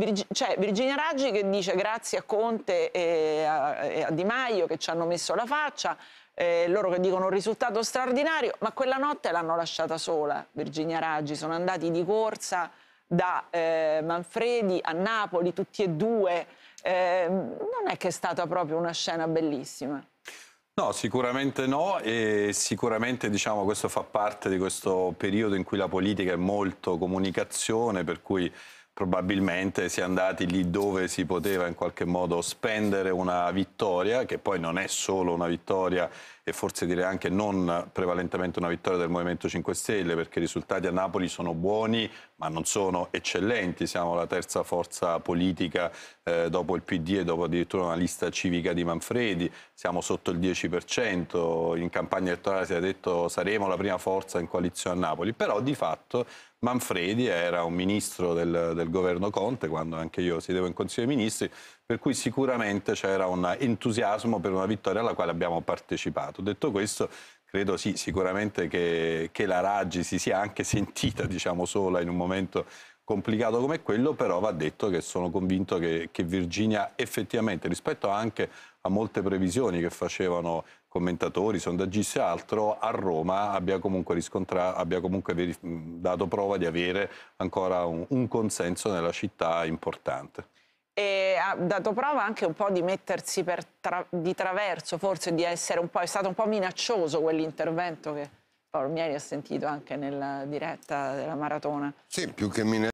Virg cioè, Virginia Raggi che dice grazie a Conte e a, e a Di Maio che ci hanno messo la faccia, eh, loro che dicono un risultato straordinario, ma quella notte l'hanno lasciata sola Virginia Raggi, sono andati di corsa da eh, Manfredi a Napoli, tutti e due, eh, non è che è stata proprio una scena bellissima. No, sicuramente no e sicuramente diciamo, questo fa parte di questo periodo in cui la politica è molto comunicazione, per cui probabilmente si è andati lì dove si poteva in qualche modo spendere una vittoria, che poi non è solo una vittoria e forse direi anche non prevalentemente una vittoria del Movimento 5 Stelle, perché i risultati a Napoli sono buoni, ma non sono eccellenti, siamo la terza forza politica eh, dopo il PD e dopo addirittura una lista civica di Manfredi, siamo sotto il 10%, in campagna elettorale si è detto saremo la prima forza in coalizione a Napoli, però di fatto Manfredi era un ministro del, del governo Conte quando anche io siedevo in Consiglio dei Ministri, per cui sicuramente c'era un entusiasmo per una vittoria alla quale abbiamo partecipato. Detto questo, credo sì, sicuramente che, che, la Raggi si sia anche sentita diciamo, sola in un momento complicato come quello, però va detto che sono convinto che, che Virginia effettivamente, rispetto anche a molte previsioni che facevano commentatori, sondaggisti e altro, a Roma abbia comunque, abbia comunque dato prova di avere ancora un, un consenso nella città importante e ha dato prova anche un po' di mettersi tra, di traverso, forse di essere un po', è stato un po' minaccioso quell'intervento che Paolo Mieri ha sentito anche nella diretta della maratona. Sì, più che minaccioso.